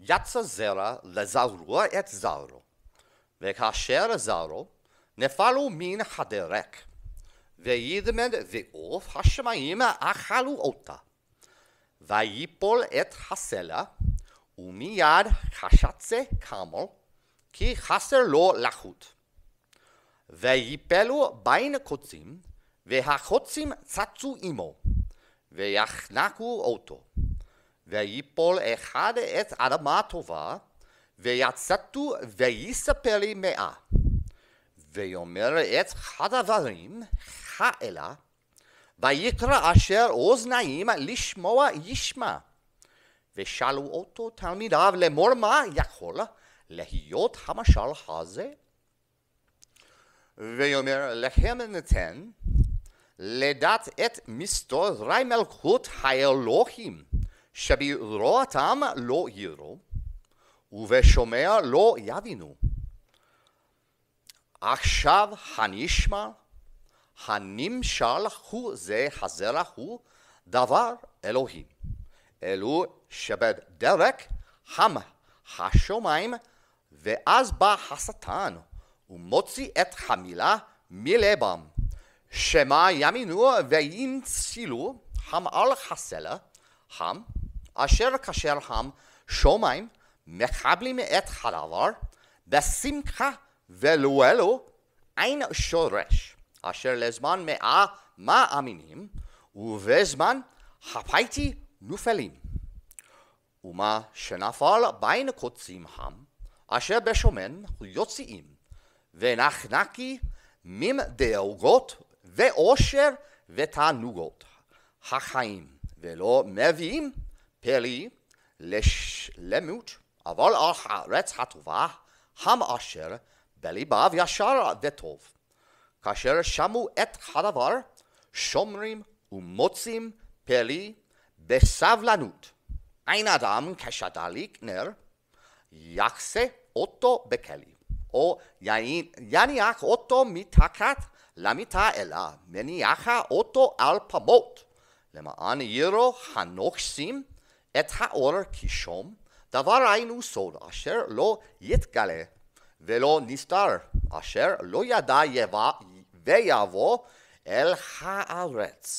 יצא זרע לזרוע את זרו, וכאשר זרו, נפלו מן הדרק, וידמד ועוף השמיים אכלו אותה, ויפול את הסלע, ומיד חשצה קמו, כי חסר לו לחות. ויפלו בין קוצים, והחוצים צצו עמו, ויחנקו אותו. ויפול אחד עץ אדמה טובה, ויצאתו ויספר לי מאה. ויאמר את הדברים האלה, ויקרא אשר אוזניים לשמוע ישמע. ושאלו אותו תלמידיו לאמור מה יכול להיות המשל הזה? ויאמר לכם נתן לדעת את מסתורי מלכות האלוהים. שברואתם לא יראו ובשומע לא יבינו. עכשיו הנשמע, הנמשל הוא זה הזרע הוא דבר אלוהים. אלו שבדרך הם השמיים, ואז בא השטן ומוציא את המילה מלבם. שמא ימינו וינצילו הם על הסלע, הם אשר כאשר הם שומעים מקבלים את הדבר בשמחה ולו אלו אין שורש אשר לזמן מאה מאמינים ובזמן הפייתי נופלים. ומה שנפל בין קוצים הם אשר בשומן יוצאים ונחנקי ממדאוגות ואושר ותענוגות החיים ולא מביאים Peli, לשלמות אבל אבל הארץ הטובה, עם אשר בליבב ישר וטוב. כאשר שמעו את הדבר, שומרים ומוצאים פלי בסבלנות. אין אדם כשדליק נר, יחסה אותו בכלי, או יניח אותו מתחת למיטה אלא מניחה אותו על פמות, למען יירו הנוכסים Et ha heårer Kishom, da var Ainu son asher lo yitgale, velo nistar asher lo yada yeva veyavo el ha haaretz.